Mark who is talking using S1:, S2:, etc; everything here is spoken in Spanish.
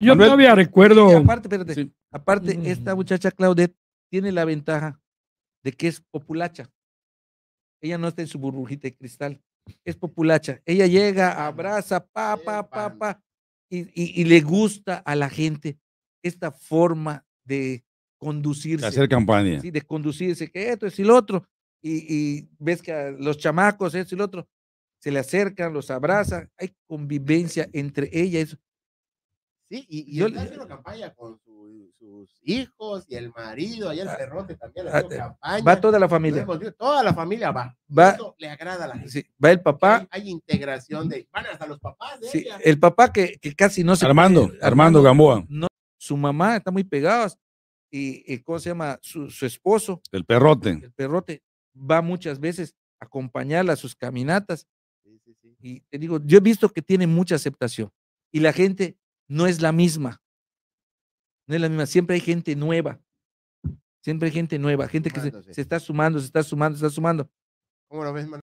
S1: Yo todavía recuerdo. aparte,
S2: espérate, aparte esta muchacha Claudette tiene la ventaja de que es populacha. Ella no está en su burbujita de cristal. Es populacha. Ella llega, abraza, pa, pa, pa, pa, y, y, le gusta a la gente esta forma de conducirse. De hacer campaña. Sí, de conducirse, que esto es y lo otro. Y, ves que los chamacos, esto y lo otro, se le acercan, los abraza, hay convivencia entre ellas. Sí, y, y está haciendo
S3: campaña con sus hijos y el marido, allá el Perrote ah, también está ah, haciendo eh, campaña. Va toda la familia. Toda la familia va. le agrada a la
S2: gente. va el papá.
S3: Hay, integración de. Van hasta los papás
S2: de El papá que, casi no se. Armando, Armando, Gamboa. su mamá está muy pegada. Y, ¿cómo se llama? Su, su esposo.
S1: El perrote. El
S2: perrote va muchas veces a acompañarla a sus caminatas. Y te digo, yo he visto que tiene mucha aceptación. Y la gente no es la misma. No es la misma. Siempre hay gente nueva. Siempre hay gente nueva, gente que se, está sumando, se está sumando, se está sumando.
S3: ¿Cómo lo